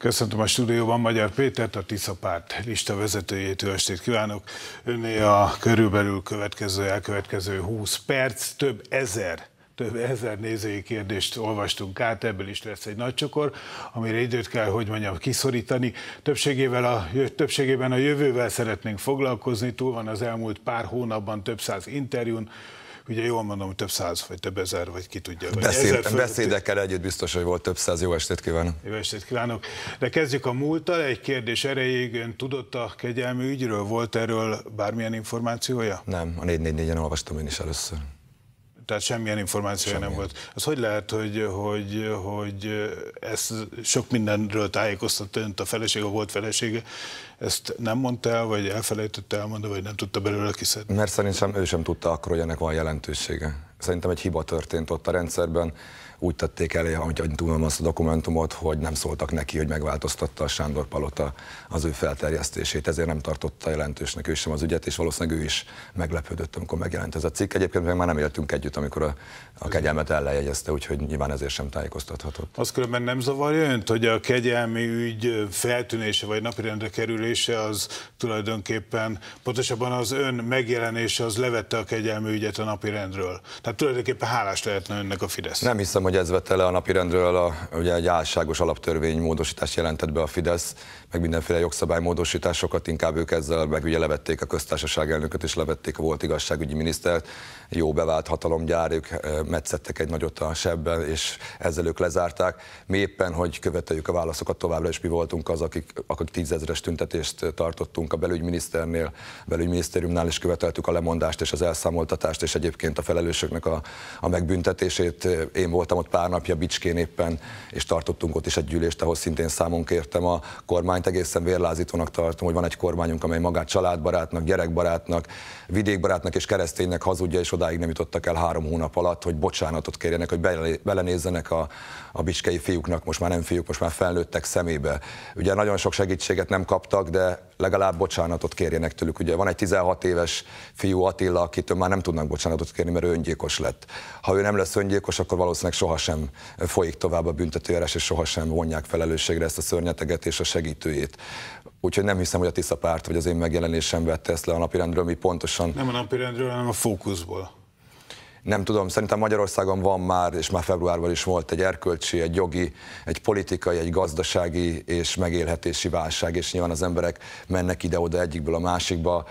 Köszöntöm a stúdióban Magyar Pétert, a Tisza párt lista vezetőjét, jó estét kívánok. Önné a körülbelül következő, elkövetkező 20 perc, több ezer több ezer nézői kérdést olvastunk át, ebből is lesz egy nagy csokor, amire időt kell, hogy mondjam, kiszorítani. Többségével a, többségében a jövővel szeretnénk foglalkozni, túl van az elmúlt pár hónapban több száz interjún, Ugye jól mondom, hogy több száz, vagy több ezer, vagy ki tudja. Vagy Beszél, ezer beszédekkel együtt biztos, hogy volt több száz. Jó estét kívánok! Jó estét kívánok! De kezdjük a múlttal. Egy kérdés erejéig. Ön tudott a kegyelmi ügyről? Volt erről bármilyen információja? Nem, a 444-en olvastam én is először tehát semmilyen információja semmilyen. nem volt. Az hogy lehet, hogy, hogy, hogy ez sok mindenről tájékoztat önt a feleség, a volt felesége, ezt nem mondta el, vagy elfelejtette elmondani, vagy nem tudta belőle kiszedni? Mert szerintem ő sem tudta akkor, hogy ennek van jelentősége. Szerintem egy hiba történt ott a rendszerben úgy tették elé, amit tudom azt a dokumentumot, hogy nem szóltak neki, hogy megváltoztatta a Sándor Palota az ő felterjesztését, ezért nem tartotta jelentősnek ő sem az ügyet, és valószínűleg ő is meglepődött, amikor megjelent ez a cikk. Egyébként meg már nem éltünk együtt, amikor a, a kegyelmet ellenjegyezte, úgyhogy nyilván ezért sem tájékoztathatott. Az különben nem zavarja önt, hogy a kegyelmi ügy feltűnése vagy napirendre kerülése az tulajdonképpen, pontosabban az ön megjelenése az levette a kegyelmi ügyet a napirendről. Tehát tulajdonképpen hálás lehetne önnek a Fidesz. Nem hiszem, hogy hogy ez vette le a napirendről, a, ugye egy álságos alaptörvény módosítást jelentett be a Fidesz, meg mindenféle jogszabálymódosításokat, inkább ők ezzel meg ugye levették a köztársaság elnököt és levették a volt igazságügyi minisztert, jó bevált hatalomgyár, ők metszettek egy nagyot a sebben, és ezzel ők lezárták. Mi éppen, hogy követeljük a válaszokat továbbra, és mi voltunk az, akik, akik tízezres tüntetést tartottunk a belügyminiszternél, belügyminisztériumnál is követeltük a lemondást és az elszámoltatást, és egyébként a felelősöknek a, a megbüntetését. Én voltam ott pár napja Bicskén éppen, és tartottunk ott is egy gyűlést, ahol szintén számon kértem a kormányt. Egészen vérlázítónak tartom, hogy van egy kormányunk, amely magát családbarátnak, gyerekbarátnak, vidékbarátnak és kereszténynek hazudja, és odáig nem jutottak el három hónap alatt, hogy bocsánatot kérjenek, hogy belenézzenek a a bicskei fiúknak, most már nem fiúk, most már felnőttek szemébe. Ugye nagyon sok segítséget nem kaptak, de legalább bocsánatot kérjenek tőlük. Ugye van egy 16 éves fiú Attila, akitől már nem tudnak bocsánatot kérni, mert ő öngyilkos lett. Ha ő nem lesz öngyilkos, akkor valószínűleg sohasem folyik tovább a büntetőjárás, és sohasem vonják felelősségre ezt a szörnyeteget és a segítőjét. Úgyhogy nem hiszem, hogy a Tisza párt vagy az én megjelenésem vette ezt le a napirendről, mi pontosan... Nem a napirendről, hanem a fókuszból nem tudom, szerintem Magyarországon van már, és már februárban is volt egy erkölcsi, egy jogi, egy politikai, egy gazdasági és megélhetési válság, és nyilván az emberek mennek ide-oda egyikből a másikba,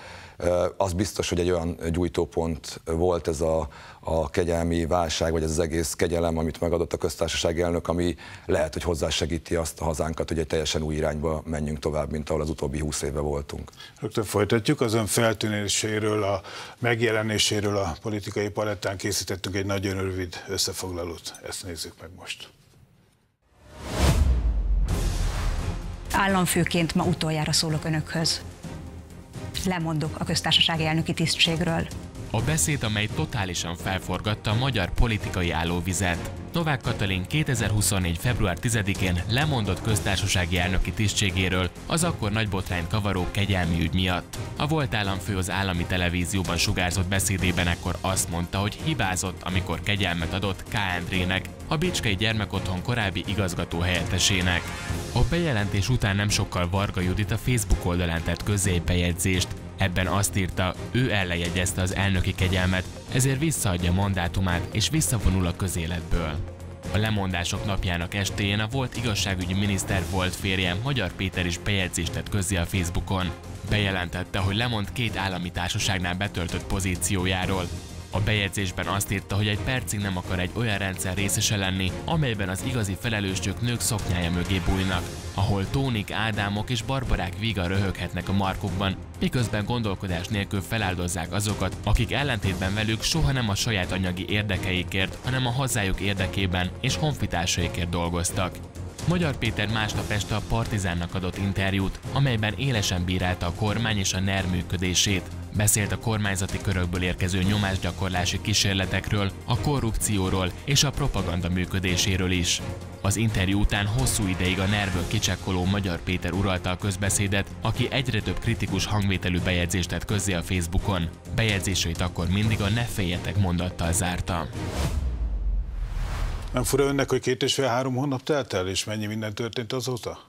az biztos, hogy egy olyan gyújtópont volt ez a, a kegyelmi válság, vagy ez az egész kegyelem, amit megadott a köztársaság elnök, ami lehet, hogy hozzásegíti azt a hazánkat, hogy egy teljesen új irányba menjünk tovább, mint ahol az utóbbi húsz éve voltunk. Rögtön folytatjuk, az ön feltűnéséről, a megjelenéséről a politikai palettán készítettünk egy nagyon rövid összefoglalót. Ezt nézzük meg most. Államfőként ma utoljára szólok önökhöz lemondok a köztársasági elnöki tisztségről. A beszéd, amely totálisan felforgatta a magyar politikai állóvizet. Novák Katalin 2024. február 10-én lemondott köztársasági elnöki tisztségéről az akkor nagy botrányt kavaró kegyelmi ügy miatt. A volt államfő az állami televízióban sugárzott beszédében ekkor azt mondta, hogy hibázott, amikor kegyelmet adott K. Andrének, a bicskei Gyermekotthon korábbi igazgató helyettesének. A bejelentés után nem sokkal Varga Judit a Facebook oldalán tett közé egy bejegyzést, Ebben azt írta, ő ellenjegyezte az elnöki kegyelmet, ezért visszaadja mandátumát és visszavonul a közéletből. A lemondások napjának estéjén a volt igazságügyi miniszter volt férje Magyar Péter is bejegyzést tett közzé a Facebookon. Bejelentette, hogy lemond két állami társaságnál betöltött pozíciójáról, a bejegyzésben azt írta, hogy egy percig nem akar egy olyan rendszer részese lenni, amelyben az igazi felelősök nők szoknyája mögé bújnak, ahol Tónik, Ádámok és Barbarák viga röhöghetnek a markukban, miközben gondolkodás nélkül feláldozzák azokat, akik ellentétben velük soha nem a saját anyagi érdekeikért, hanem a hazájuk érdekében és honfitársaikért dolgoztak. Magyar Péter másnap este a Partizánnak adott interjút, amelyben élesen bírálta a kormány és a NER működését. Beszélt a kormányzati körökből érkező nyomásgyakorlási kísérletekről, a korrupcióról és a propaganda működéséről is. Az interjú után hosszú ideig a nervből kicsekkoló Magyar Péter uralta a közbeszédet, aki egyre több kritikus hangvételű bejegyzést tett közzé a Facebookon. Bejegyzéseit akkor mindig a ne féljetek mondattal zárta. Nem fura önnek, hogy két és fél-három hónap telt el, és mennyi minden történt azóta?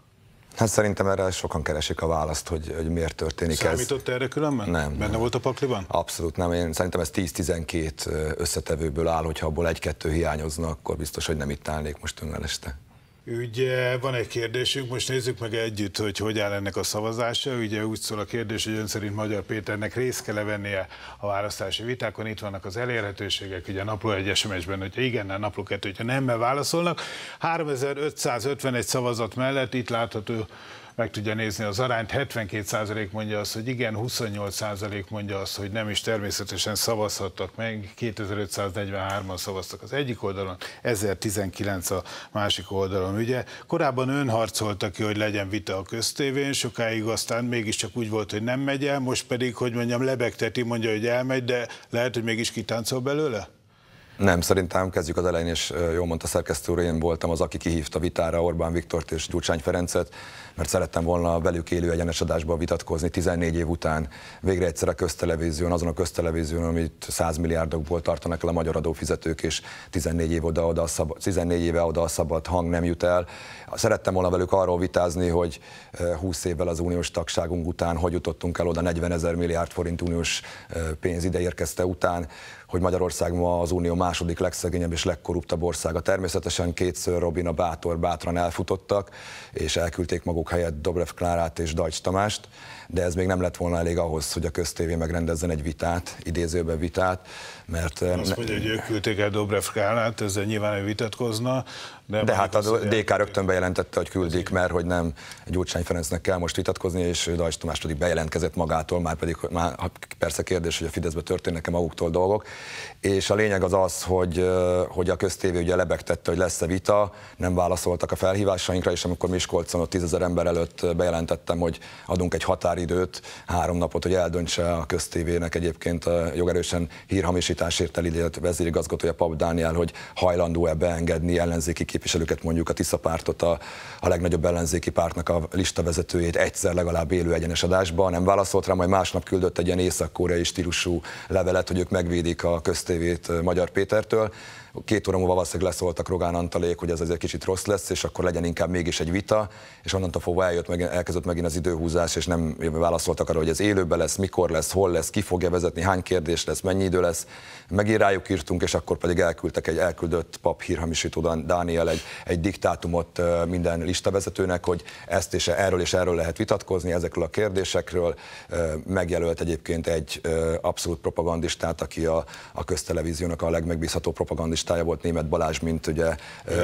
Hát szerintem erre sokan keresik a választ, hogy, hogy miért történik Számított ez. Számított erre különben? Nem. Benne nem. volt a pakliban? Abszolút nem. Én szerintem ez 10-12 összetevőből áll, hogyha abból egy-kettő hiányozna, akkor biztos, hogy nem itt állnék most önnel este. Ugye van egy kérdésünk, most nézzük meg együtt, hogy hogy áll ennek a szavazása. Ugye úgy szól a kérdés, hogy ön szerint Magyar Péternek részt kell -e vennie a választási vitákon. Itt vannak az elérhetőségek, ugye a napló egy SMS-ben, hogyha igen, a napló kettő, hogyha nem, mert válaszolnak. 3551 szavazat mellett itt látható meg tudja nézni az arányt. 72% mondja azt, hogy igen, 28% mondja azt, hogy nem is természetesen szavazhattak meg. 2543-an szavaztak az egyik oldalon, 1019 a másik oldalon. Ugye korábban önharcoltak ki, hogy legyen vita a köztévén, sokáig aztán mégiscsak úgy volt, hogy nem megy el, most pedig, hogy mondjam, lebegteti, mondja, hogy elmegy, de lehet, hogy mégis kitáncol belőle? Nem, szerintem kezdjük az elején, és jól mondta szerkesztő úr, én voltam az, aki kihívta vitára Orbán Viktort és Gyurcsány Ferencet, mert szerettem volna velük élő egyenes adásban vitatkozni 14 év után. Végre egyszer a köztelevízión, azon a köztelevízión, amit 100 milliárdokból tartanak le a magyar adófizetők, és 14, év oda, oda szabad, 14 éve oda a szabad hang nem jut el. Szerettem volna velük arról vitázni, hogy 20 évvel az uniós tagságunk után hogy jutottunk el oda 40 ezer milliárd forint uniós pénz ide érkezte után, hogy Magyarország ma az Unió második legszegényebb és legkorruptabb országa. Természetesen kétször a Bátor bátran elfutottak, és elküldték maguk helyett Dobrev Klárát és Dajcs Tamást de ez még nem lett volna elég ahhoz, hogy a köztévé megrendezzen egy vitát, idézőben vitát, mert... Azt ne... mondja, hogy ők küldték el Dobrev Kálát, ezzel nyilván ő vitatkozna, de, de hát a DK rögtön bejelentette, hogy küldik, mert hogy nem Gyurcsány Ferencnek kell most vitatkozni, és Dajs Tomás pedig bejelentkezett magától, már pedig már persze kérdés, hogy a Fideszbe történnek-e maguktól dolgok. És a lényeg az az, hogy, hogy a köztévé ugye lebegtette, hogy lesz-e vita, nem válaszoltak a felhívásainkra, és amikor Miskolcon ott tízezer ember előtt bejelentettem, hogy adunk egy határ határidőt, három napot, hogy eldöntse a köztévének egyébként a jogerősen hírhamisításért elidélt vezérigazgatója Pap Dániel, hogy hajlandó-e beengedni ellenzéki képviselőket, mondjuk a Tisza pártot, a, a legnagyobb ellenzéki pártnak a listavezetőjét egyszer legalább élő egyenes adásba. Nem válaszolt rá, majd másnap küldött egy ilyen észak-koreai stílusú levelet, hogy ők megvédik a köztévét Magyar Pétertől. Két óra múlva valószínűleg leszóltak Rogán Antalék, hogy ez azért kicsit rossz lesz, és akkor legyen inkább mégis egy vita, és onnantól fogva eljött, meg, elkezdett megint az időhúzás, és nem válaszoltak arra, hogy ez élőben lesz, mikor lesz, hol lesz, ki fogja vezetni, hány kérdés lesz, mennyi idő lesz megint rájuk írtunk, és akkor pedig elküldtek egy elküldött hírhamisító Dániel egy, egy diktátumot minden listavezetőnek, hogy ezt és erről és erről lehet vitatkozni, ezekről a kérdésekről. Megjelölt egyébként egy abszolút propagandistát, aki a, a köztelevíziónak a legmegbízható propagandistája volt, német Balázs, mint ugye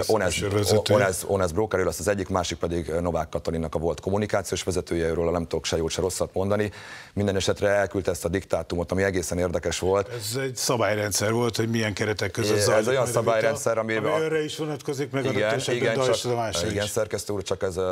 Onesz, Onesz, Onesz Broker, az az egyik, másik pedig Novák Katalinnak a volt kommunikációs vezetője, őről nem tudok se jót, se rosszat mondani. Minden esetre elküldte ezt a diktátumot, ami egészen érdekes volt. Ez egy szabály szabályrendszer volt, hogy milyen keretek között zajlik. Ez olyan szabályrendszer, ami, ami a... erre is vonatkozik, meg igen, a igen, csak, a igen, is. szerkesztő úr, csak ez uh,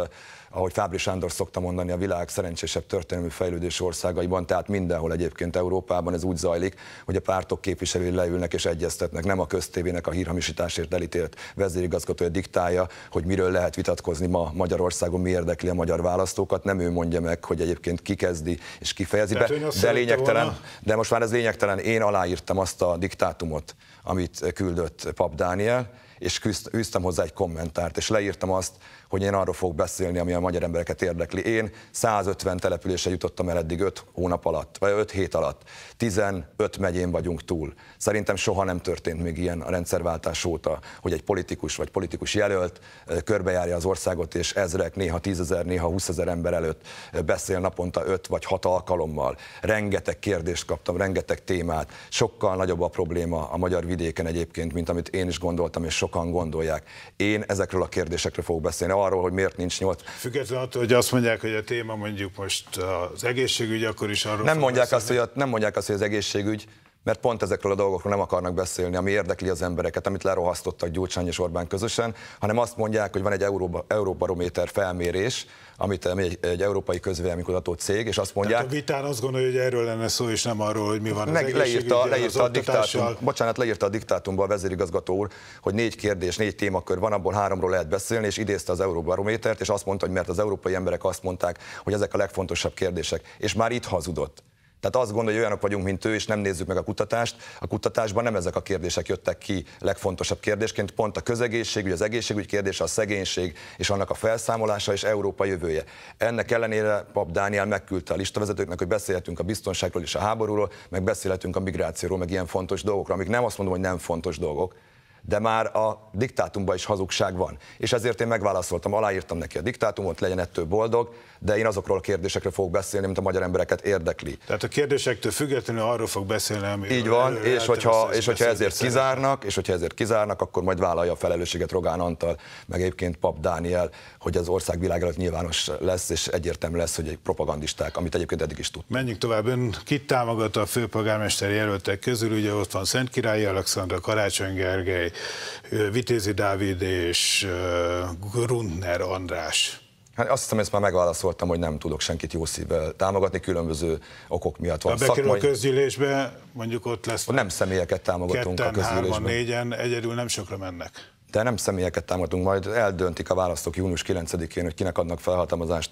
ahogy Fábri Sándor szokta mondani, a világ szerencsésebb történelmi fejlődés országaiban, tehát mindenhol egyébként Európában ez úgy zajlik, hogy a pártok képviselői leülnek és egyeztetnek, nem a köztévének a hírhamisításért elítélt vezérigazgatója diktálja, hogy miről lehet vitatkozni ma Magyarországon, mi érdekli a magyar választókat, nem ő mondja meg, hogy egyébként ki kezdi és kifejezi be, de lényegtelen, volna. de most már ez lényegtelen, én aláírtam azt a diktátumot, amit küldött Pap Dániel, és küzd, hozzá egy kommentárt, és leírtam azt, hogy én arról fogok beszélni, ami a magyar embereket érdekli. Én 150 településre jutottam el eddig 5 hónap alatt, vagy 5 hét alatt. 15 megyén vagyunk túl. Szerintem soha nem történt még ilyen a rendszerváltás óta, hogy egy politikus vagy politikus jelölt eh, körbejárja az országot, és ezrek, néha tízezer, néha 20 ezer ember előtt eh, beszél naponta 5 vagy 6 alkalommal. Rengeteg kérdést kaptam, rengeteg témát. Sokkal nagyobb a probléma a magyar vidéken egyébként, mint amit én is gondoltam, és sokan gondolják. Én ezekről a kérdésekről fogok beszélni erre arról, hogy miért nincs nyolc. Függetlenül attól, hogy azt mondják, hogy a téma mondjuk most az egészségügy, akkor is arról. Nem mondják, azt, hogy a, nem mondják azt, hogy az egészségügy, mert pont ezekről a dolgokról nem akarnak beszélni, ami érdekli az embereket, amit lerohasztottak Gyurcsány és Orbán közösen, hanem azt mondják, hogy van egy Euróba, Euróbarométer felmérés, amit egy, egy európai közvéleménykutató cég, és azt mondják... Tehát a vitán azt gondolja, hogy erről lenne szó, és nem arról, hogy mi van meg az leírta, leírta az a diktátum, Bocsánat, leírta a diktátumba a vezérigazgató úr, hogy négy kérdés, négy témakör van, abból háromról lehet beszélni, és idézte az Euróbarométert, és azt mondta, hogy mert az európai emberek azt mondták, hogy ezek a legfontosabb kérdések, és már itt hazudott. Tehát azt gondolja, hogy olyanok vagyunk, mint ő, és nem nézzük meg a kutatást. A kutatásban nem ezek a kérdések jöttek ki legfontosabb kérdésként, pont a közegészségügy, az egészségügy kérdése, a szegénység és annak a felszámolása és Európa jövője. Ennek ellenére Pap Dániel megküldte a listavezetőknek, hogy beszélhetünk a biztonságról és a háborúról, meg beszélhetünk a migrációról, meg ilyen fontos dolgokról, amik nem azt mondom, hogy nem fontos dolgok, de már a diktátumban is hazugság van. És ezért én megválaszoltam, aláírtam neki a diktátumot, legyen ettől boldog, de én azokról a kérdésekről fogok beszélni, mint a magyar embereket érdekli. Tehát a kérdésektől függetlenül arról fog beszélni, ami Így van, és hogyha, és hogyha ezért kizárnak, és hogyha ezért kizárnak, akkor majd vállalja a felelősséget Rogán Antal, meg egyébként Pap Dániel, hogy az ország világ előtt nyilvános lesz, és egyértelmű lesz, hogy egy propagandisták, amit egyébként eddig is tud. Menjünk tovább. Ön kit támogat a főpolgármester jelöltek közül? Ugye ott van Szentkirályi Alexandra, Karácsony Gergely, Vitézi Dávid és Grundner András. Hát azt hiszem, ezt már megválaszoltam, hogy nem tudok senkit jó szívvel támogatni, különböző okok miatt van. Ha bekerül szakmai... a közgyűlésbe, mondjuk ott lesz... Nem személyeket támogatunk ketten, a közgyűlésben. Hárman, négyen, egyedül nem sokra mennek. De nem személyeket támogatunk, majd eldöntik a választók június 9-én, hogy kinek adnak felhatalmazást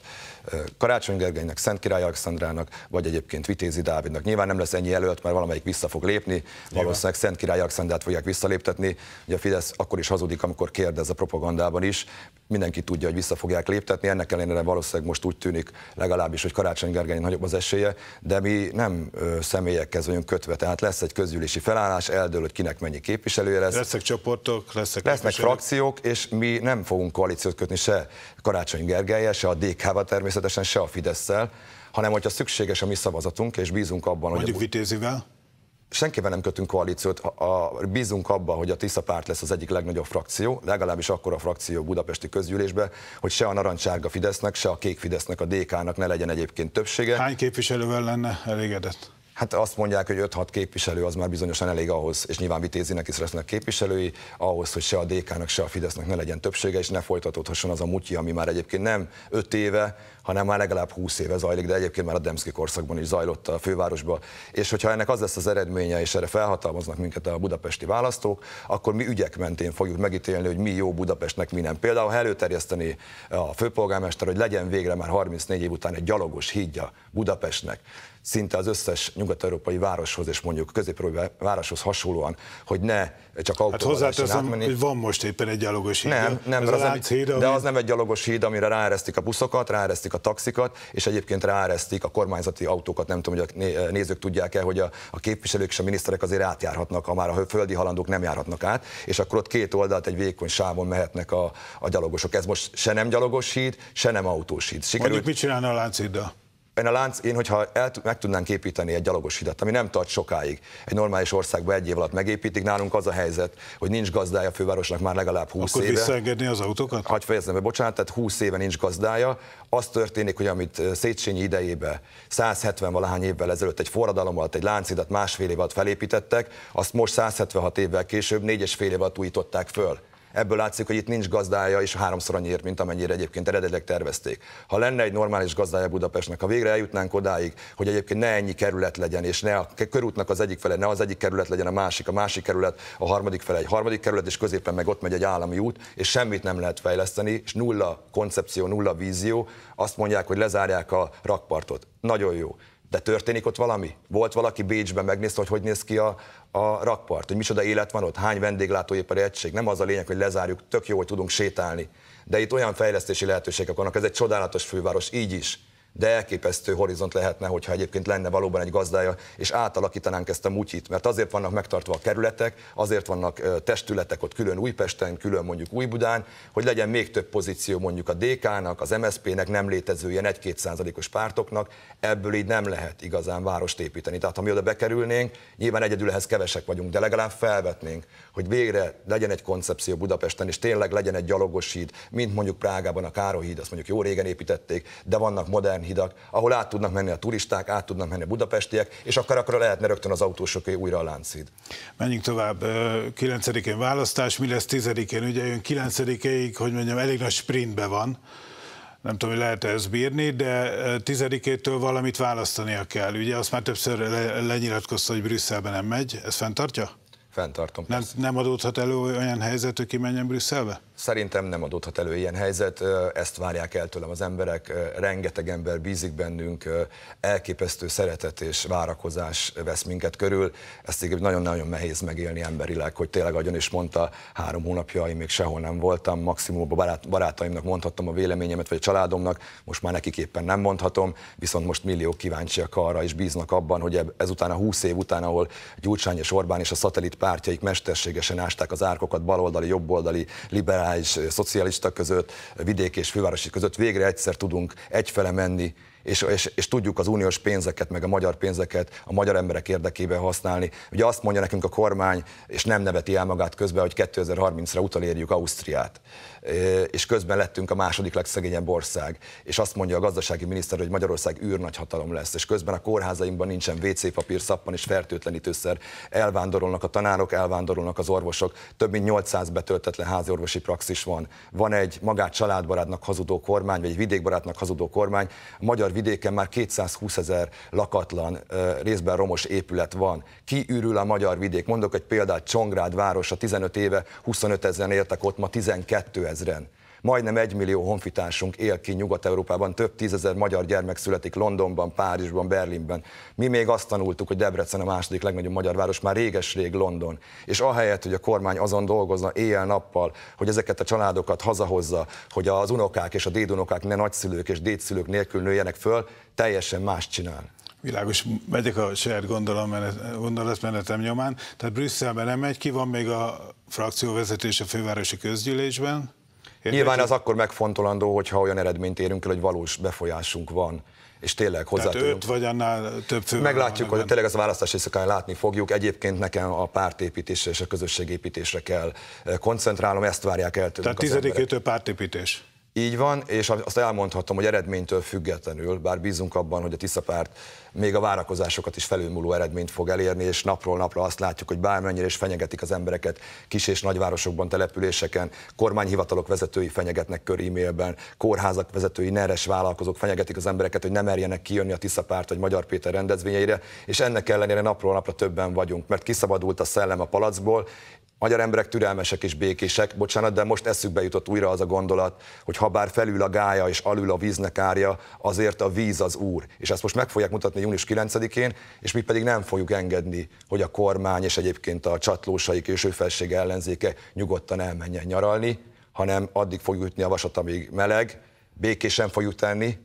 Karácsony Gergelynek, Szent Király Alexandrának, vagy egyébként Vitézi Dávidnak. Nyilván nem lesz ennyi előtt, mert valamelyik vissza fog lépni, valószínűleg Szent Király Alexandrát fogják visszaléptetni. Ugye a Fidesz akkor is hazudik, amikor kérdez a propagandában is. Mindenki tudja, hogy vissza fogják léptetni, ennek ellenére valószínűleg most úgy tűnik legalábbis, hogy Karácsony Gergely nagyobb az esélye, de mi nem személyekhez vagyunk kötve, tehát lesz egy közgyűlési felállás, eldől, hogy kinek mennyi képviselője lesz. Lesznek csoportok, lesznek, lesznek frakciók, és mi nem fogunk koalíciót kötni se Karácsony Gergelyel, se a DK-val természetesen természetesen se a fidesz hanem hogyha szükséges a mi szavazatunk, és bízunk abban, Mondjuk hogy... Mondjuk Vitézivel? senkiben nem kötünk koalíciót, a, a, bízunk abban, hogy a Tisza párt lesz az egyik legnagyobb frakció, legalábbis akkor a frakció budapesti közgyűlésbe, hogy se a narancsárga Fidesznek, se a kék Fidesznek, a DK-nak ne legyen egyébként többsége. Hány képviselővel lenne elégedett? Hát azt mondják, hogy 5-6 képviselő az már bizonyosan elég ahhoz, és nyilván Vitézinek is lesznek képviselői, ahhoz, hogy se a DK-nak, se a Fidesznek ne legyen többsége, és ne folytatódhasson az a mutyi, ami már egyébként nem 5 éve, hanem már legalább 20 éve zajlik, de egyébként már a Demszki korszakban is zajlott a fővárosba. És hogyha ennek az lesz az eredménye, és erre felhatalmaznak minket a budapesti választók, akkor mi ügyek mentén fogjuk megítélni, hogy mi jó Budapestnek, mi nem. Például, ha előterjeszteni a főpolgármester, hogy legyen végre már 34 év után egy gyalogos hídja Budapestnek, szinte az összes nyugat-európai városhoz, és mondjuk közép városhoz hasonlóan, hogy ne csak hát autóval hát hozzáteszem, átmenni. hogy van most éppen egy gyalogos híd. Nem, nem, az, az nem, híd, ami... de az nem egy gyalogos híd, amire ráeresztik a buszokat, ráeresztik a taxikat, és egyébként ráeresztik a kormányzati autókat. Nem tudom, hogy a nézők tudják-e, hogy a, a képviselők és a miniszterek azért átjárhatnak, ha már a földi halandók nem járhatnak át, és akkor ott két oldalt egy vékony sávon mehetnek a, a gyalogosok. Ez most se nem gyalogos híd, se nem autós híd. Sikerült... Mondjuk mit csinálna a Lánchíddal? én, a lánc, én hogyha el, meg tudnánk építeni egy gyalogos hidat, ami nem tart sokáig, egy normális országban egy év alatt megépítik, nálunk az a helyzet, hogy nincs gazdája a fővárosnak már legalább 20 Akkor éve. Akkor visszaengedni az autókat? Hagy fejezem be, bocsánat, tehát 20 éve nincs gazdája. Az történik, hogy amit Széchenyi idejébe 170 valahány évvel ezelőtt egy forradalom alatt, egy láncidat másfél év alatt felépítettek, azt most 176 évvel később négyes fél év alatt újították föl. Ebből látszik, hogy itt nincs gazdája, és háromszor annyiért, mint amennyire egyébként eredetileg tervezték. Ha lenne egy normális gazdája Budapestnek, ha végre eljutnánk odáig, hogy egyébként ne ennyi kerület legyen, és ne a körútnak az egyik fele, ne az egyik kerület legyen a másik, a másik kerület, a harmadik fele egy harmadik kerület, és középen meg ott megy egy állami út, és semmit nem lehet fejleszteni, és nulla koncepció, nulla vízió, azt mondják, hogy lezárják a rakpartot. Nagyon jó. De történik ott valami? Volt valaki Bécsben, megnézte, hogy hogy néz ki a, a rakpart, hogy micsoda élet van ott, hány vendéglátóipari egység. Nem az a lényeg, hogy lezárjuk, tök jó, hogy tudunk sétálni. De itt olyan fejlesztési lehetőségek vannak, ez egy csodálatos főváros, így is de elképesztő horizont lehetne, hogyha egyébként lenne valóban egy gazdája, és átalakítanánk ezt a mutyit, mert azért vannak megtartva a kerületek, azért vannak testületek ott külön Újpesten, külön mondjuk Újbudán, hogy legyen még több pozíció mondjuk a DK-nak, az MSZP-nek, nem létező ilyen 1-2 százalékos pártoknak, ebből így nem lehet igazán várost építeni. Tehát ha mi oda bekerülnénk, nyilván egyedül ehhez kevesek vagyunk, de legalább felvetnénk, hogy végre legyen egy koncepció Budapesten, és tényleg legyen egy gyalogos híd, mint mondjuk Prágában a Károhíd, azt mondjuk jó régen építették, de vannak modern modern hidak, ahol át tudnak menni a turisták, át tudnak menni a budapestiek, és akkor akkor lehetne rögtön az autósoké újra a láncid. Menjünk tovább, 9-én választás, mi lesz 10-én? Ugye jön 9-ig, hogy mondjam, elég nagy sprintbe van, nem tudom, hogy lehet -e ezt bírni, de tizedikétől valamit választania kell. Ugye azt már többször le, lenyilatkozta, hogy Brüsszelbe nem megy, ez fenntartja? Fenntartom. Nem, nem adódhat elő olyan helyzet, hogy kimenjen Brüsszelbe? Szerintem nem adódhat elő ilyen helyzet, ezt várják el tőlem az emberek, rengeteg ember bízik bennünk, elképesztő szeretet és várakozás vesz minket körül. Ezt így nagyon-nagyon nehéz megélni emberileg, hogy tényleg, agyon is mondta, három hónapja én még sehol nem voltam, maximum a barát, barátaimnak mondhattam a véleményemet, vagy a családomnak, most már nekik éppen nem mondhatom, viszont most milliók kíváncsiak arra és bíznak abban, hogy ezután a húsz év után, ahol Gyurcsány és Orbán és a szatellit pártjaik mesterségesen ásták az árkokat, baloldali, jobboldali, liberális, liberális, és szocialista között, vidék és fővárosi között végre egyszer tudunk egyfele menni, és, és, és tudjuk az uniós pénzeket, meg a magyar pénzeket a magyar emberek érdekében használni. Ugye azt mondja nekünk a kormány, és nem neveti el magát közben, hogy 2030-ra utolérjük Ausztriát és közben lettünk a második legszegényebb ország. És azt mondja a gazdasági miniszter, hogy Magyarország űrnagyhatalom lesz, és közben a kórházainkban nincsen WC papír, szappan és fertőtlenítőszer. Elvándorolnak a tanárok, elvándorolnak az orvosok, több mint 800 betöltetlen háziorvosi praxis van. Van egy magát családbarátnak hazudó kormány, vagy egy vidékbarátnak hazudó kormány. A magyar vidéken már 220 ezer lakatlan, részben romos épület van. Kiürül a magyar vidék. Mondok egy példát, Csongrád városa 15 éve 25 ezeren éltek ott, ma 12 ezren. Majdnem egy millió honfitársunk él ki Nyugat-Európában, több tízezer magyar gyermek születik Londonban, Párizsban, Berlinben. Mi még azt tanultuk, hogy Debrecen a második legnagyobb magyar város, már réges-rég London. És ahelyett, hogy a kormány azon dolgozna éjjel-nappal, hogy ezeket a családokat hazahozza, hogy az unokák és a dédunokák ne nagyszülők és dédszülők nélkül nőjenek föl, teljesen más csinál. Világos, megyek a saját gondolatmenetem nyomán. Tehát Brüsszelben nem megy ki, van még a frakcióvezetés a fővárosi közgyűlésben. Érdekes. Nyilván az akkor megfontolandó, hogyha olyan eredményt érünk el, hogy valós befolyásunk van és tényleg hozzá Tehát vagy annál több fő. Meglátjuk, hogy tényleg az a választás éjszakán látni fogjuk. Egyébként nekem a pártépítésre és a közösségépítésre kell eh, koncentrálnom, ezt várják el tőlünk Tehát tizedikétől pártépítés. Így van, és azt elmondhatom, hogy eredménytől függetlenül, bár bízunk abban, hogy a Tisza párt még a várakozásokat is felülmúló eredményt fog elérni, és napról napra azt látjuk, hogy bármennyire is fenyegetik az embereket kis és nagyvárosokban, településeken, kormányhivatalok vezetői fenyegetnek e-mailben, kórházak vezetői, neres vállalkozók fenyegetik az embereket, hogy nem merjenek kijönni a Tisza párt vagy Magyar Péter rendezvényeire, és ennek ellenére napról napra többen vagyunk, mert kiszabadult a szellem a palacból, magyar emberek türelmesek és békések, bocsánat, de most eszükbe jutott újra az a gondolat, hogy ha bár felül a gája és alul a víznek árja, azért a víz az úr. És ezt most meg fogják mutatni június 9-én, és mi pedig nem fogjuk engedni, hogy a kormány és egyébként a csatlósaik és ő felsége ellenzéke nyugodtan elmenjen nyaralni, hanem addig fogjuk ütni a vasat, amíg meleg, békésen fogjuk tenni,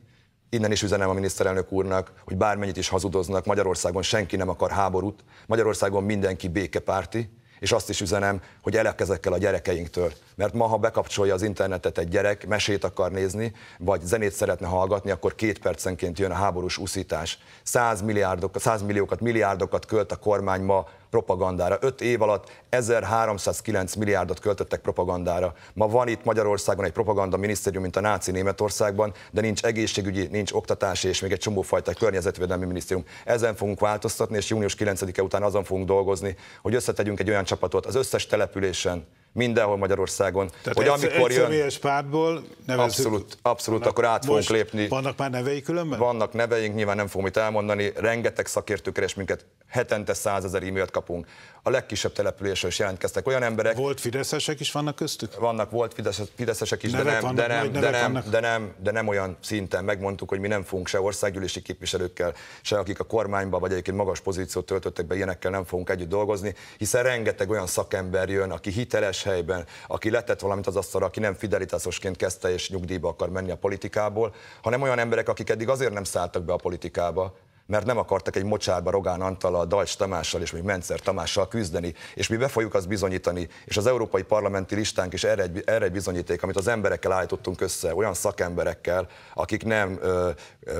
Innen is üzenem a miniszterelnök úrnak, hogy bármennyit is hazudoznak, Magyarországon senki nem akar háborút, Magyarországon mindenki békepárti, és azt is üzenem, hogy elek ezekkel a gyerekeinktől. Mert ma, ha bekapcsolja az internetet egy gyerek, mesét akar nézni, vagy zenét szeretne hallgatni, akkor két percenként jön a háborús uszítás. 100, milliárdok, 100 milliókat, milliárdokat költ a kormány ma propagandára. Öt év alatt 1309 milliárdot költöttek propagandára. Ma van itt Magyarországon egy propaganda minisztérium, mint a náci Németországban, de nincs egészségügyi, nincs oktatási és még egy csomó fajta környezetvédelmi minisztérium. Ezen fogunk változtatni, és június 9-e után azon fogunk dolgozni, hogy összetegyünk egy olyan csapatot az összes településen, mindenhol Magyarországon. Tehát hogy egyszer, amikor jön... Egy pártból nevezzük, Abszolút, abszolút akkor át fogunk lépni. Vannak már nevei különben? Vannak neveink, nyilván nem fogom itt elmondani. Rengeteg szakértő keres minket hetente százezer e-mailt kapunk. A legkisebb településről is jelentkeztek olyan emberek. Volt fideszesek is vannak köztük? Vannak, volt fideszesek is, de nem, vannak, de, nem, de, nem, de, nem, de nem olyan szinten. Megmondtuk, hogy mi nem fogunk se országgyűlési képviselőkkel, se akik a kormányban vagy egyébként magas pozíciót töltöttek be, ilyenekkel nem fogunk együtt dolgozni, hiszen rengeteg olyan szakember jön, aki hiteles helyben, aki letett valamit az asztalra, aki nem fidelitásosként kezdte és nyugdíjba akar menni a politikából, hanem olyan emberek, akik eddig azért nem szálltak be a politikába, mert nem akartak egy mocsárba Rogán Antal, a Dajcs Tamással és még Mencer Tamással küzdeni, és mi be fogjuk azt bizonyítani, és az európai parlamenti listánk is erre egy, erre egy bizonyíték, amit az emberekkel állítottunk össze, olyan szakemberekkel, akik nem ö,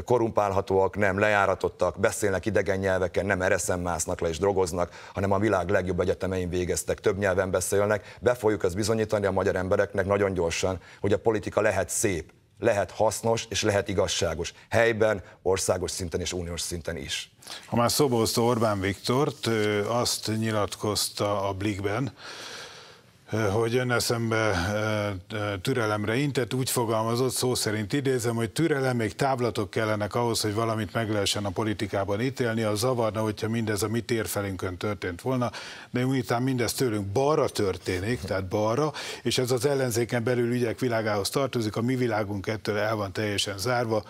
korumpálhatóak, nem lejáratottak, beszélnek idegen nyelveken, nem ereszem másznak le és drogoznak, hanem a világ legjobb egyetemein végeztek, több nyelven beszélnek, be fogjuk ezt bizonyítani a magyar embereknek nagyon gyorsan, hogy a politika lehet szép, lehet hasznos és lehet igazságos helyben, országos szinten és uniós szinten is. Ha már szóba hozta Orbán Viktort, azt nyilatkozta a Blikben, hogy ön eszembe türelemre intett, úgy fogalmazott, szó szerint idézem, hogy türelem még távlatok kellenek ahhoz, hogy valamit meg lehessen a politikában ítélni, az zavarna, hogyha mindez a mi térfelünkön történt volna, de miután mindez tőlünk balra történik, tehát balra, és ez az ellenzéken belül ügyek világához tartozik, a mi világunk ettől el van teljesen zárva,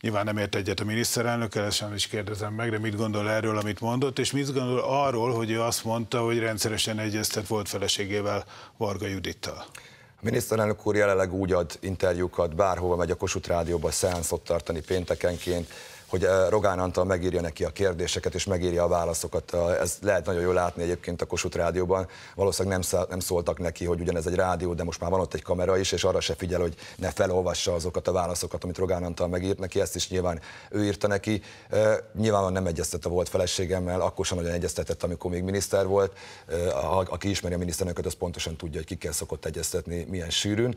Nyilván nem ért egyet a miniszterelnökkel, sem is kérdezem meg, de mit gondol erről, amit mondott, és mit gondol arról, hogy ő azt mondta, hogy rendszeresen egyeztet volt feleségével Varga Judittal? A miniszterelnök úr jelenleg úgy ad interjúkat, bárhova megy a Kossuth Rádióba szeánszot tartani péntekenként, hogy eh, Rogán Antal megírja neki a kérdéseket és megírja a válaszokat. Ez lehet nagyon jól látni egyébként a Kossuth rádióban. Valószínűleg nem, nem szóltak neki, hogy ugyanez egy rádió, de most már van ott egy kamera is, és arra se figyel, hogy ne felolvassa azokat a válaszokat, amit Rogán Antal megírt neki, ezt is nyilván ő írta neki. Eh, nyilvánvalóan nem egyeztette a volt feleségemmel, akkor sem nagyon egyeztetett, amikor még miniszter volt. Eh, aki ismeri a miniszterelnököt, az pontosan tudja, hogy ki kell szokott egyeztetni, milyen sűrűn.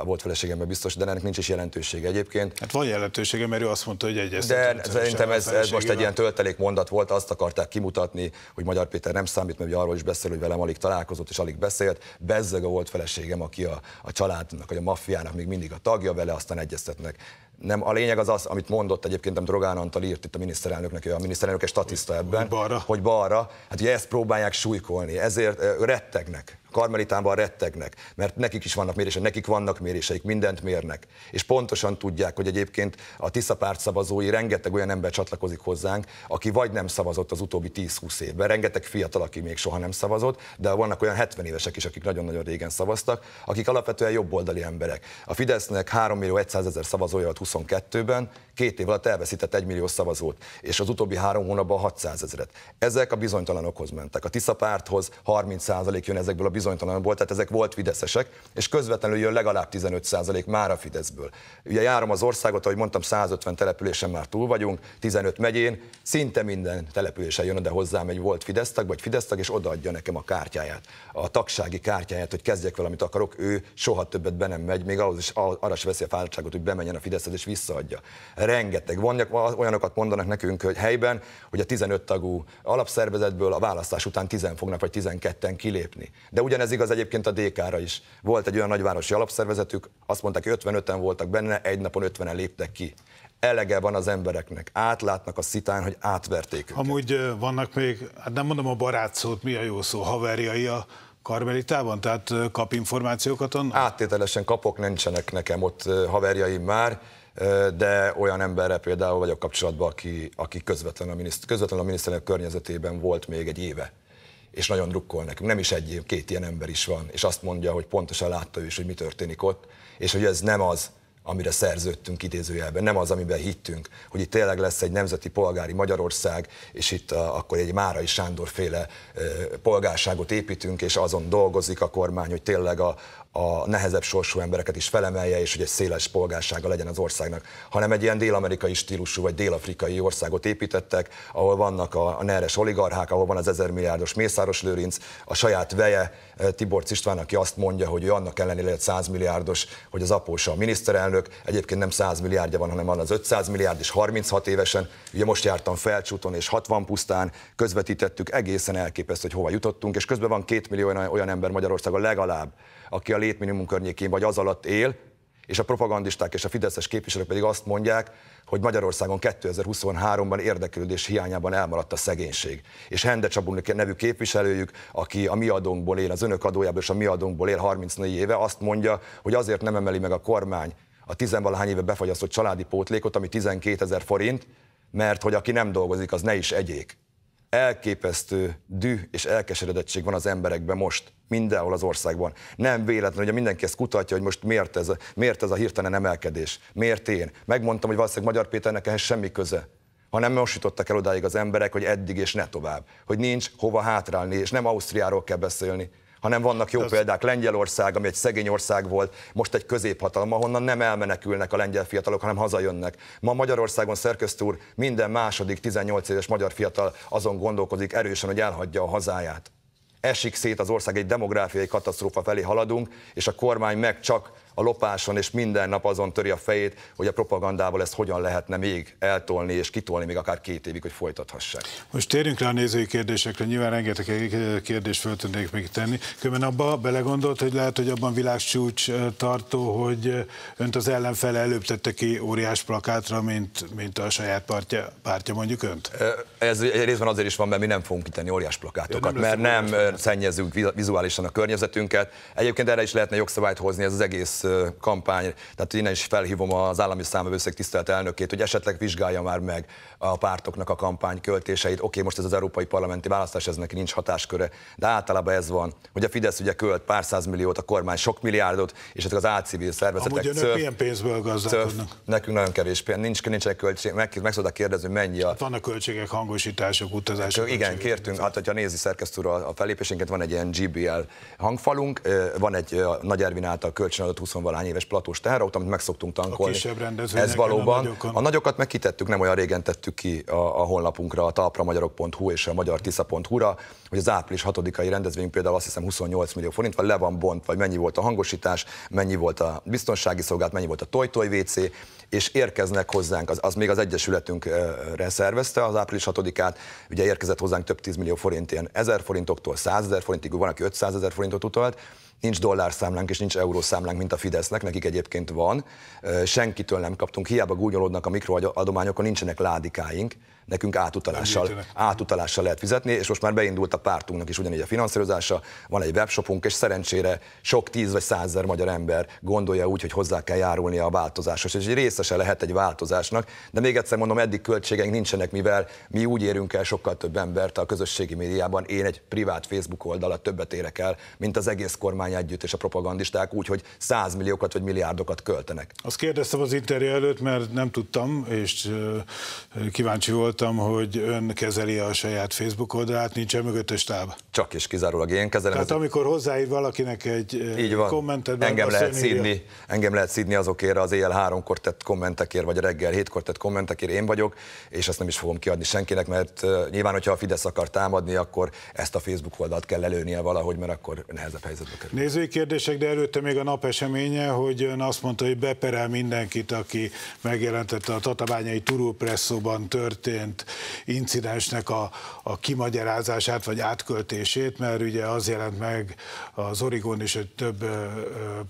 A volt feleségemmel biztos, de ennek nincs is jelentősége egyébként. Hát van jelentősége, mert ő azt mondta, hogy egyeztet. Péter, szerintem ez, ez most egy ilyen töltelék mondat volt, azt akarták kimutatni, hogy Magyar Péter nem számít, mert ugye arról is beszél, hogy velem alig találkozott és alig beszélt. Bezzeg a volt feleségem, aki a, a családnak, vagy a maffiának még mindig a tagja, vele aztán egyeztetnek. Nem, a lényeg az az, amit mondott egyébként, amit Rogán Antal írt itt a miniszterelnöknek, a miniszterelnök és statiszta ebben, hogy balra. Hogy balra. Hát ugye ezt próbálják súlykolni, ezért rettegnek karmelitánban rettegnek, mert nekik is vannak mérések, nekik vannak méréseik, mindent mérnek. És pontosan tudják, hogy egyébként a Tisza párt szavazói rengeteg olyan ember csatlakozik hozzánk, aki vagy nem szavazott az utóbbi 10-20 évben, rengeteg fiatal, aki még soha nem szavazott, de vannak olyan 70 évesek is, akik nagyon-nagyon régen szavaztak, akik alapvetően jobboldali emberek. A Fidesznek 3 millió 100 ezer szavazója volt 22-ben, két év alatt elveszített 1 millió szavazót, és az utóbbi három hónapban 600 ezeret. Ezek a bizonytalanokhoz mentek. A Tisza párthoz 30 jön ezekből a bizonytalan volt, tehát ezek volt fideszesek, és közvetlenül jön legalább 15% százalék már a Fideszből. Ugye járom az országot, ahogy mondtam, 150 településen már túl vagyunk, 15 megyén, szinte minden településen jön oda hozzám egy volt Fidesztag, vagy Fidesztag, és odaadja nekem a kártyáját, a tagsági kártyáját, hogy kezdjek valamit akarok, ő soha többet be nem megy, még ahhoz is, arra se veszi a fáradtságot, hogy bemenjen a Fideszhez és visszaadja. Rengeteg. Vannak, olyanokat mondanak nekünk hogy helyben, hogy a 15 tagú alapszervezetből a választás után 10 fognak vagy 12-en kilépni. De ugyanez igaz egyébként a DK-ra is. Volt egy olyan nagyvárosi alapszervezetük, azt mondták, hogy 55-en voltak benne, egy napon 50-en léptek ki elege van az embereknek. Átlátnak a szitán, hogy átverték őket. Amúgy vannak még, hát nem mondom a barát szót, mi a jó szó, haverjai a Karmelitában? Tehát kap információkat onnan? Áttételesen kapok, nincsenek nekem ott haverjaim már, de olyan emberre például vagyok kapcsolatban, aki, aki közvetlenül a, miniszt, közvetlen a miniszterelnök környezetében volt még egy éve és nagyon drukkol nekünk. Nem is egy, két ilyen ember is van, és azt mondja, hogy pontosan látta ő is, hogy mi történik ott, és hogy ez nem az, amire szerződtünk idézőjelben, nem az, amiben hittünk, hogy itt tényleg lesz egy nemzeti polgári Magyarország, és itt a, akkor egy Márai Sándor féle e, polgárságot építünk, és azon dolgozik a kormány, hogy tényleg a, a nehezebb sorsú embereket is felemelje, és hogy egy széles polgársága legyen az országnak, hanem egy ilyen dél-amerikai stílusú vagy dél-afrikai országot építettek, ahol vannak a, a neres oligarchák, ahol van az ezer milliárdos Mészáros Lőrinc, a saját veje eh, Tibor István, aki azt mondja, hogy ő annak ellenére 100 milliárdos, hogy az apósa a miniszterelnök, egyébként nem 100 milliárdja van, hanem van az 500 milliárd, és 36 évesen, ugye most jártam felcsúton, és 60 pusztán közvetítettük, egészen elképesztő, hogy hova jutottunk, és közben van két millió olyan ember Magyarországon legalább, aki a létminimum környékén vagy az alatt él, és a propagandisták és a fideszes képviselők pedig azt mondják, hogy Magyarországon 2023-ban érdeklődés hiányában elmaradt a szegénység. És Hende Csabun nevű képviselőjük, aki a mi adónkból él, az önök adójából és a mi adónkból él 34 éve, azt mondja, hogy azért nem emeli meg a kormány a tizenvalahány éve befagyasztott családi pótlékot, ami 12 ezer forint, mert hogy aki nem dolgozik, az ne is egyék elképesztő dű és elkeseredettség van az emberekben most, mindenhol az országban. Nem véletlen, hogy mindenki ezt kutatja, hogy most miért ez, miért ez a hirtelen emelkedés, miért én. Megmondtam, hogy valószínűleg Magyar Péternek ehhez semmi köze hanem jutottak el odáig az emberek, hogy eddig és ne tovább, hogy nincs hova hátrálni, és nem Ausztriáról kell beszélni, hanem vannak jó Ez... példák. Lengyelország, ami egy szegény ország volt, most egy középhatalom, ahonnan nem elmenekülnek a lengyel fiatalok, hanem hazajönnek. Ma Magyarországon szerkesztő minden második 18 éves magyar fiatal azon gondolkozik erősen, hogy elhagyja a hazáját esik szét az ország, egy demográfiai katasztrófa felé haladunk, és a kormány meg csak a lopáson, és minden nap azon töri a fejét, hogy a propagandával ezt hogyan lehetne még eltolni és kitolni még akár két évig, hogy folytathassák. Most térjünk rá a nézői kérdésekre, nyilván rengeteg kérdést föl tudnék még tenni. Különben abba belegondolt, hogy lehet, hogy abban világcsúcs tartó, hogy önt az ellenfele előbb tette ki óriás plakátra, mint, mint a saját pártja, pártja mondjuk önt? Ez részben azért is van, mert mi nem fogunk kitenni óriás plakátokat, nem mert nem szennyezünk vizuálisan a környezetünket. Egyébként erre is lehetne jogszabályt hozni, ez az egész kampány, tehát innen is felhívom az állami számövőszék tisztelt elnökét, hogy esetleg vizsgálja már meg a pártoknak a kampány költéseit. Oké, okay, most ez az európai parlamenti választás, ez neki nincs hatásköre, de általában ez van, hogy a Fidesz ugye költ pár milliót, a kormány sok milliárdot, és ezek az álcivil szervezetek. Amúgy önök milyen pénzből gazdálkodnak? nekünk nagyon kevés pénz, nincs, egy költség, meg, meg szokták kérdezni, mennyi a... Hát vannak költségek, hangosítások, utazások. Igen, költségek. kértünk, hát ha nézi szerkesztő a felépésünket, van egy ilyen GBL hangfalunk, van egy Nagy Ervin által kölcsönadott 20 20-valány éves platós teherautó, amit szoktunk tankolni. A kisebb Ez valóban. A, nagyokon. a nagyokat meg kitettük, nem olyan régen tettük ki a, a honlapunkra, a talpramagyarok.hu és a tiszahu ra hogy az április 6-ai rendezvény például azt hiszem 28 millió forint, vagy le van bont, vagy mennyi volt a hangosítás, mennyi volt a biztonsági szolgált, mennyi volt a tojtoj WC, és érkeznek hozzánk, az, az még az Egyesületünkre szervezte az április 6-át, ugye érkezett hozzánk több 10 millió forint, ilyen 1000 forintoktól 100 ezer forintig, van, aki 500 ezer forintot utalt, nincs dollárszámlánk és nincs eurószámlánk, mint a Fidesznek, nekik egyébként van. Senkitől nem kaptunk, hiába gúnyolódnak a mikroadományokon, nincsenek ládikáink nekünk átutalással, átutalással lehet fizetni, és most már beindult a pártunknak is ugyanígy a finanszírozása, van egy webshopunk, és szerencsére sok tíz vagy százer magyar ember gondolja úgy, hogy hozzá kell járulnia a változáshoz, és egy részese lehet egy változásnak, de még egyszer mondom, eddig költségeink nincsenek, mivel mi úgy érünk el sokkal több embert a közösségi médiában, én egy privát Facebook oldalat többet érek el, mint az egész kormány együtt és a propagandisták úgy, hogy százmilliókat vagy milliárdokat költenek. Azt kérdeztem az interjú előtt, mert nem tudtam, és kíváncsi volt hallottam, hogy ön kezeli a saját Facebook oldalát, nincsen a stáb. Csak és kizárólag én kezelem. Tehát ez... amikor hozzáír valakinek egy eh, Így van. kommentet, engem lehet, szídni, engem lehet szídni azokért az éjjel háromkor tett kommentekért, vagy reggel hétkor tett kommentekért én vagyok, és ezt nem is fogom kiadni senkinek, mert eh, nyilván, hogyha a Fidesz akar támadni, akkor ezt a Facebook oldalt kell lelőnie valahogy, mert akkor nehezebb helyzetbe kerül. Nézői kérdések, de előtte még a nap eseménye, hogy ön azt mondta, hogy beperel mindenkit, aki megjelentette a tatabányai turulpresszóban történt történt incidensnek a, a kimagyarázását vagy átköltését, mert ugye az jelent meg az Origón és egy több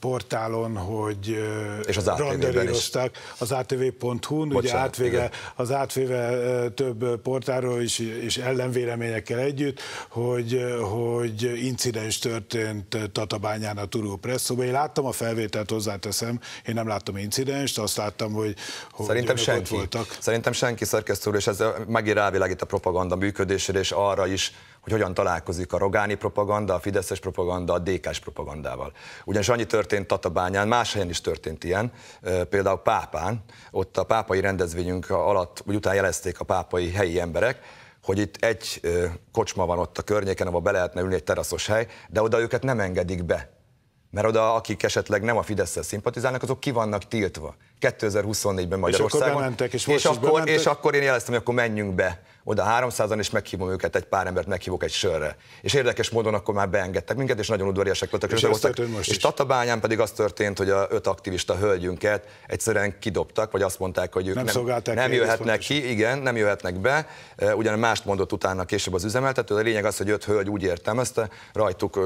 portálon, hogy és az randerírozták az atv.hu-n, ugye átvéve, az átvéve több portáról is, és ellenvéleményekkel együtt, hogy, hogy incidens történt Tatabányán a Turó Presszóban. Én láttam a felvételt, hozzáteszem, én nem láttam incidenst, azt láttam, hogy, hogy Szerintem senki. voltak. Szerintem senki szerkesztő és ez megint rávilágít a propaganda működésére, és arra is, hogy hogyan találkozik a rogáni propaganda, a fideszes propaganda, a dk propagandával. Ugyanis annyi történt Tatabányán, más helyen is történt ilyen, például Pápán, ott a pápai rendezvényünk alatt, vagy után jelezték a pápai helyi emberek, hogy itt egy kocsma van ott a környéken, ahol be lehetne ülni egy teraszos hely, de oda őket nem engedik be. Mert oda, akik esetleg nem a fidesz szimpatizálnak, azok ki vannak tiltva. 2024-ben Magyarországon. És akkor és, és, akkor, és akkor én jeleztem, hogy akkor menjünk be oda 300-an, és meghívom őket, egy pár embert meghívok egy sörre. És érdekes módon akkor már beengedtek minket, és nagyon udvariasak voltak. És, voltak. és Tatabányán pedig az történt, hogy a öt aktivista hölgyünket egyszerűen kidobtak, vagy azt mondták, hogy ők nem, nem, nem jöhetnek ki, igen, nem jöhetnek be. Ugyan mást mondott utána később az üzemeltető, de a lényeg az, hogy öt hölgy úgy értelmezte, rajtuk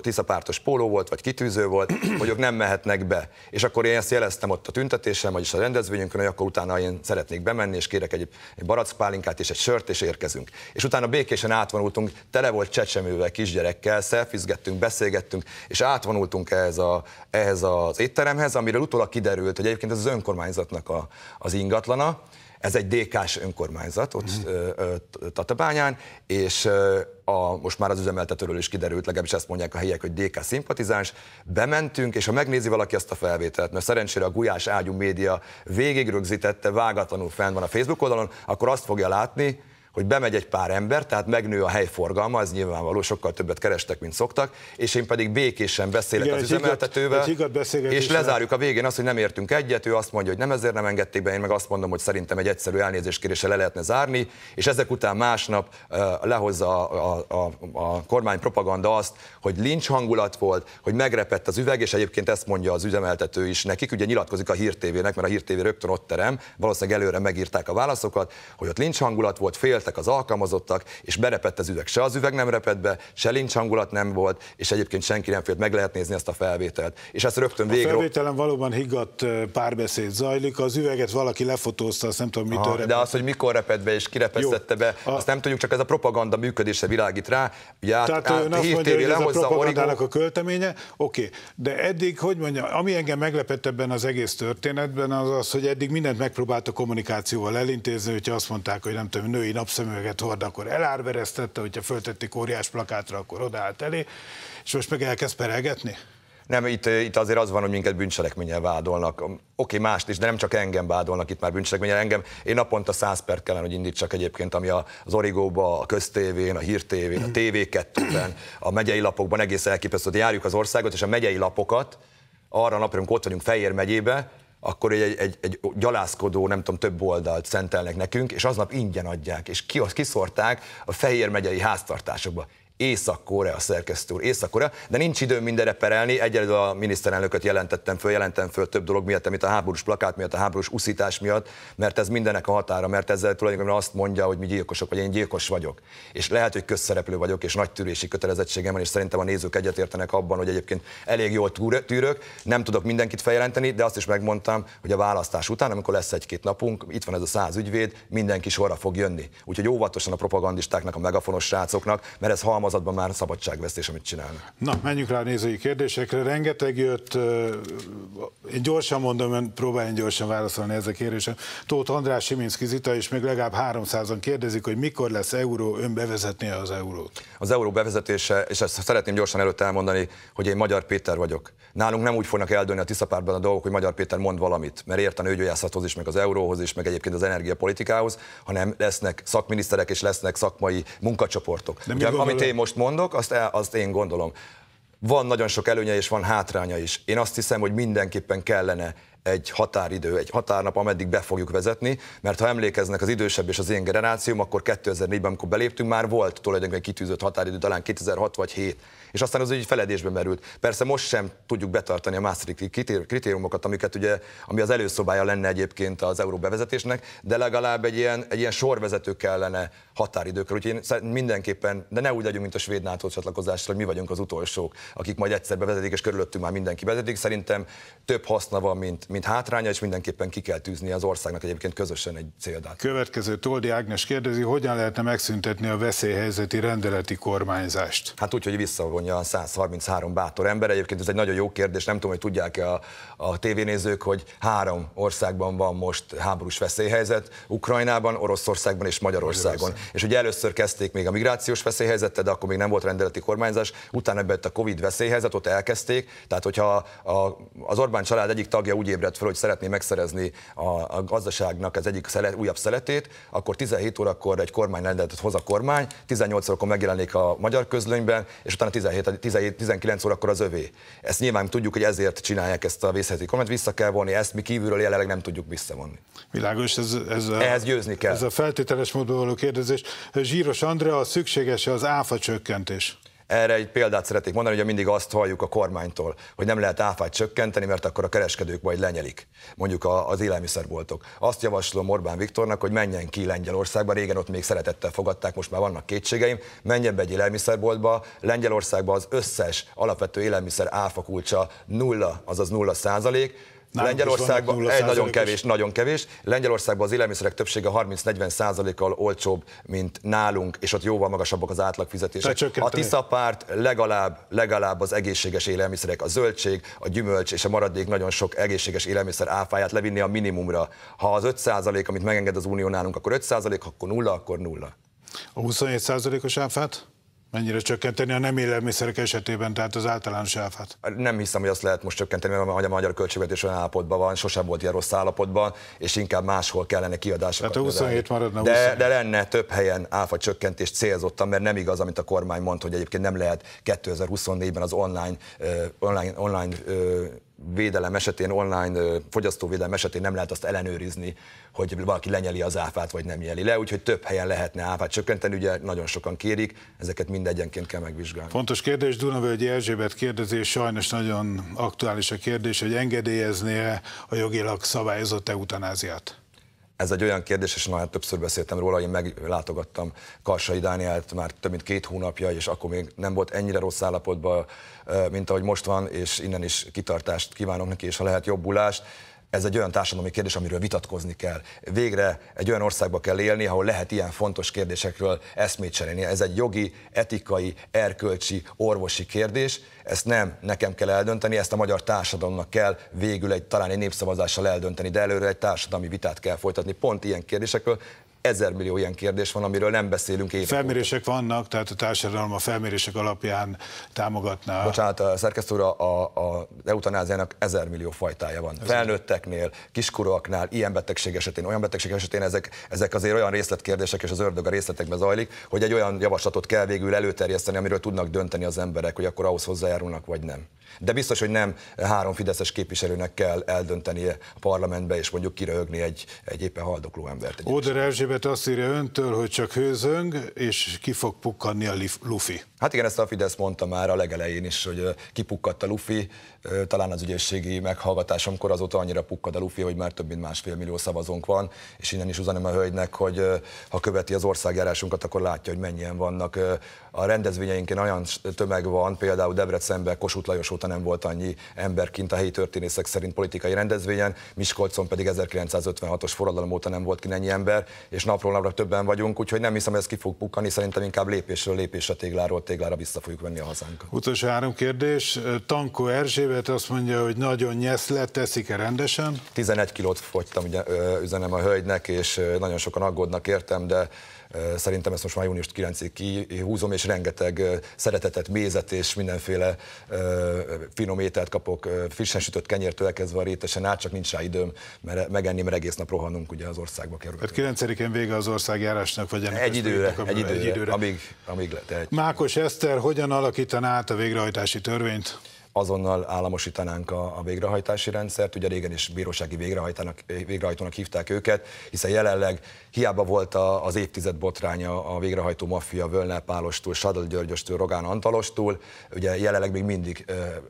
tiszapártos póló volt, vagy kitűző volt, hogy ők nem mehetnek be. És akkor én ezt jeleztem ott a tüntetésem, vagyis a rendezvényünkön, hogy akkor utána én szeretnék bemenni, és kérek egy, egy barackpálinkát és egy sört, és érkezünk. És utána békésen átvonultunk, tele volt csecsemővel, kisgyerekkel, szelfizgettünk, beszélgettünk, és átvonultunk ehhez, a, ehhez az étteremhez, amiről utólag kiderült, hogy egyébként ez az önkormányzatnak a, az ingatlana, ez egy DK-s önkormányzat ott mm. Tatabányán, és a, most már az üzemeltetőről is kiderült, legalábbis ezt mondják a helyiek, hogy DK szimpatizáns, bementünk, és ha megnézi valaki ezt a felvételt, mert szerencsére a Gulyás Ágyú média végig rögzítette, vágatlanul fenn van a Facebook oldalon, akkor azt fogja látni, hogy bemegy egy pár ember, tehát megnő a hely forgalma, az nyilvánvaló, sokkal többet kerestek, mint szoktak, és én pedig békésen beszélek Igen, az üzemeltetővel, és lezárjuk a végén azt, hogy nem értünk egyet, ő azt mondja, hogy nem ezért nem engedték be, én meg azt mondom, hogy szerintem egy egyszerű elnézéskérése le lehetne zárni, és ezek után másnap uh, lehozza a, a, a, a kormány propaganda azt, hogy lincs hangulat volt, hogy megrepett az üveg, és egyébként ezt mondja az üzemeltető is nekik, ugye nyilatkozik a hírtévének, mert a hírtévé rögtön ott terem, valószínűleg előre megírták a válaszokat, hogy ott lincs hangulat volt, fél féltek az alkalmazottak, és berepett az üveg. Se az üveg nem repett be, se lincs hangulat nem volt, és egyébként senki nem félt, meg lehet nézni ezt a felvételt. És ezt rögtön végre. A felvételen valóban higgadt párbeszéd zajlik, az üveget valaki lefotózta, azt nem tudom mit Aha, de az, hogy mikor repett be és kirepesztette be, a... azt nem tudjuk, csak ez a propaganda működése világít rá. Ugye át, Tehát át, ön azt mondja, hogy ez a propagandának a költeménye, oké, okay. de eddig, hogy mondja, ami engem meglepett ebben az egész történetben, az az, hogy eddig mindent megpróbált a kommunikációval elintézni, hogyha azt mondták, hogy nem tudom, női nap napszemüveget hord, akkor elárveresztette, hogyha föltették óriás plakátra, akkor odaállt elé, és most meg elkezd peregetni? Nem, itt, eh, itt azért az van, hogy minket bűncselekménnyel vádolnak. Oké, okay, mást is, de nem csak engem vádolnak itt már bűncselekménnyel. Engem, én naponta 100 perc kellene, hogy indítsak egyébként, ami az Origóba, a köztévén, a hírtévén, a TV2-ben, a megyei lapokban egész elképesztő. Járjuk az országot, és a megyei lapokat arra a napra, amikor ott vagyunk Fejér megyébe, akkor egy, egy, egy gyalászkodó, nem tudom, több oldalt szentelnek nekünk, és aznap ingyen adják, és ki, kiszorták a Fehér megyei háztartásokba. Észak-Korea szerkesztő úr, Észak-Korea, de nincs időm mindenre perelni, egyelőre a miniszterelnököt jelentettem föl, jelentem föl több dolog miatt, amit a háborús plakát miatt, a háborús uszítás miatt, mert ez mindenek a határa, mert ezzel tulajdonképpen azt mondja, hogy mi gyilkosok, vagy én gyilkos vagyok. És lehet, hogy közszereplő vagyok, és nagy tűrési kötelezettségem van, és szerintem a nézők egyetértenek abban, hogy egyébként elég jól tűrök, nem tudok mindenkit feljelenteni, de azt is megmondtam, hogy a választás után, amikor lesz egy-két napunk, itt van ez a száz ügyvéd, mindenki sorra fog jönni. Úgyhogy óvatosan a propagandistáknak, a megafonos srácoknak, mert ez halmaz szavazatban már szabadságvesztés, amit csinálnak. Na, menjünk rá a nézői kérdésekre. Rengeteg jött, én gyorsan mondom, ön próbáljon gyorsan válaszolni ezek kérdésre. Tóth András, Siminszki Zita, és még legalább 300-an kérdezik, hogy mikor lesz euró, ön az eurót. Az euró bevezetése, és ezt szeretném gyorsan előtt elmondani, hogy én Magyar Péter vagyok. Nálunk nem úgy fognak eldőlni a Tiszapárban a dolgok, hogy Magyar Péter mond valamit, mert ért a nőgyógyászathoz is, meg az euróhoz is, meg egyébként az energiapolitikához, hanem lesznek szakminiszterek és lesznek szakmai munkacsoportok. De Ugye, amit én most mondok, azt, el, azt én gondolom. Van nagyon sok előnye és van hátránya is. Én azt hiszem, hogy mindenképpen kellene egy határidő, egy határnap, ameddig be fogjuk vezetni, mert ha emlékeznek az idősebb és az én generációm, akkor 2004-ben, amikor beléptünk, már volt tulajdonképpen kitűzött határidő, talán 2006 vagy 7, és aztán az úgy feledésbe merült. Persze most sem tudjuk betartani a Maastrichti kritériumokat, amiket ugye, ami az előszobája lenne egyébként az euró bevezetésnek, de legalább egy ilyen, egy ilyen sorvezető kellene határidőkről. Úgyhogy én mindenképpen, de ne úgy legyünk, mint a svéd NATO csatlakozásra, hogy mi vagyunk az utolsók, akik majd egyszer bevezetik, és körülöttünk már mindenki bevezetik. Szerintem több haszna van, mint, mint hátránya, és mindenképpen ki kell tűzni az országnak egyébként közösen egy céldát. Következő Toldi Ágnes kérdezi, hogyan lehetne megszüntetni a veszélyhelyzeti rendeleti kormányzást? Hát úgy, hogy visszavonja a 133 bátor ember. Egyébként ez egy nagyon jó kérdés, nem tudom, hogy tudják-e a, a tévénézők, hogy három országban van most háborús veszélyhelyzet, Ukrajnában, Oroszországban és Magyarországon. Magyarország és ugye először kezdték még a migrációs veszélyhelyzetet, de akkor még nem volt rendeleti kormányzás, utána ebbe a Covid veszélyhelyzet, ott elkezdték, tehát hogyha a, az Orbán család egyik tagja úgy ébredt fel, hogy szeretné megszerezni a, a gazdaságnak az egyik szelet, újabb szeletét, akkor 17 órakor egy kormány rendeletet hoz a kormány, 18 órakor megjelenik a magyar közlönyben, és utána 17, 17 19 órakor az övé. Ezt nyilván tudjuk, hogy ezért csinálják ezt a vészhelyzeti kormányt, vissza kell vonni, ezt mi kívülről jelenleg nem tudjuk visszavonni. Világos, ez, ez a, Ehhez győzni kell. Ez a feltételes módon való kérdezés kérdés. Zsíros Andrea, a szükséges az áfa csökkentés? Erre egy példát szeretnék mondani, hogy mindig azt halljuk a kormánytól, hogy nem lehet áfát csökkenteni, mert akkor a kereskedők majd lenyelik, mondjuk az élelmiszerboltok. Azt javaslom Orbán Viktornak, hogy menjen ki Lengyelországba, régen ott még szeretettel fogadták, most már vannak kétségeim, menjen be egy élelmiszerboltba, lengyelországban az összes alapvető élelmiszer áfa kulcsa nulla, azaz nulla százalék, Nálunk Lengyelországban egy nagyon kevés, nagyon kevés. Lengyelországban az élelmiszerek többsége 30-40 százalékkal olcsóbb, mint nálunk, és ott jóval magasabbak az átlag fizetések. A Tisza párt legalább, legalább az egészséges élelmiszerek, a zöldség, a gyümölcs és a maradék nagyon sok egészséges élelmiszer áfáját levinni a minimumra. Ha az 5 százalék, amit megenged az unió nálunk, akkor 5 százalék, akkor nulla, akkor nulla. A 27 százalékos áfát? Mennyire csökkenteni a nem élelmiszerek esetében, tehát az általános áfát? Nem hiszem, hogy azt lehet most csökkenteni, mert a magyar költségvetés olyan állapotban van, sosem volt ilyen rossz állapotban, és inkább máshol kellene kiadásokat. Tehát a 27 növelni. maradna. 27. De, de lenne több helyen áfa csökkentés célzottan, mert nem igaz, amit a kormány mond, hogy egyébként nem lehet 2024-ben az online, online, online védelem esetén, online fogyasztóvédelem esetén nem lehet azt ellenőrizni, hogy valaki lenyeli az áfát, vagy nem jeli le, úgyhogy több helyen lehetne áfát csökkenteni, ugye nagyon sokan kérik, ezeket mindegyenként kell megvizsgálni. Fontos kérdés, Dunavölgyi Erzsébet kérdezés, sajnos nagyon aktuális a kérdés, hogy engedélyezné -e a jogilag szabályozott eutanáziát? ez egy olyan kérdés, és már többször beszéltem róla, én meglátogattam Karsai Dánielt már több mint két hónapja, és akkor még nem volt ennyire rossz állapotban, mint ahogy most van, és innen is kitartást kívánok neki, és ha lehet jobbulást ez egy olyan társadalmi kérdés, amiről vitatkozni kell. Végre egy olyan országba kell élni, ahol lehet ilyen fontos kérdésekről eszmét cserélni. Ez egy jogi, etikai, erkölcsi, orvosi kérdés. Ezt nem nekem kell eldönteni, ezt a magyar társadalomnak kell végül egy talán egy népszavazással eldönteni, de előre egy társadalmi vitát kell folytatni pont ilyen kérdésekről ezer millió ilyen kérdés van, amiről nem beszélünk évek Felmérések óta. vannak, tehát a társadalom a felmérések alapján támogatná. Bocsánat, a szerkesztő úr, a, a eutanáziának ezer millió fajtája van. Ez Felnőtteknél, kiskorúaknál, ilyen betegség esetén, olyan betegség esetén ezek, ezek azért olyan részletkérdések, és az ördög a részletekben zajlik, hogy egy olyan javaslatot kell végül előterjeszteni, amiről tudnak dönteni az emberek, hogy akkor ahhoz hozzájárulnak, vagy nem. De biztos, hogy nem három fideszes képviselőnek kell eldöntenie a parlamentbe, és mondjuk kiröhögni egy, egy éppen haldokló embert. Oder Erzsébet azt írja öntől, hogy csak hőzöng, és ki fog pukkanni a lufi. Hát igen, ezt a Fidesz mondta már a legelején is, hogy kipukkadt a lufi, talán az ügyészségi meghallgatásomkor azóta annyira pukkad a lufi, hogy már több mint másfél millió szavazónk van, és innen is üzenem a hölgynek, hogy ha követi az országjárásunkat, akkor látja, hogy mennyien vannak. A rendezvényeinkén olyan tömeg van, például Debrecenben Kossuth Lajos óta nem volt annyi ember kint a helyi történészek szerint politikai rendezvényen, Miskolcon pedig 1956-os forradalom óta nem volt ki ennyi ember, és napról napra többen vagyunk, úgyhogy nem hiszem, hogy ez ki fog pukkani, szerintem inkább lépésről lépésre tégláról téglára vissza fogjuk venni a hazánkat. Utolsó három kérdés. Tankó Erzsébet azt mondja, hogy nagyon nyeszlet, teszik-e rendesen? 11 kilót fogytam, ugye, üzenem a hölgynek, és nagyon sokan aggódnak értem, de Szerintem ezt most már június 9-ig kihúzom, és rengeteg szeretetet, mézet és mindenféle finom ételt kapok, frissen sütött kenyértől elkezdve a rétesen át, csak nincs rá időm, mert megenni, mert egész nap rohanunk ugye az országba kerül. Tehát 9-én vége az országjárásnak, vagy ennek egy időre, a, egy időre, egy időre, amíg, amíg lehet. Mákos Eszter, hogyan alakítaná át a végrehajtási törvényt? azonnal államosítanánk a, a végrehajtási rendszert. Ugye régen is bírósági végrehajtának, végrehajtónak hívták őket, hiszen jelenleg hiába volt a, az évtized botránya a végrehajtó maffia Völne Pálostól, Sadal Györgyöstől, Rogán Antalostól, ugye jelenleg még mindig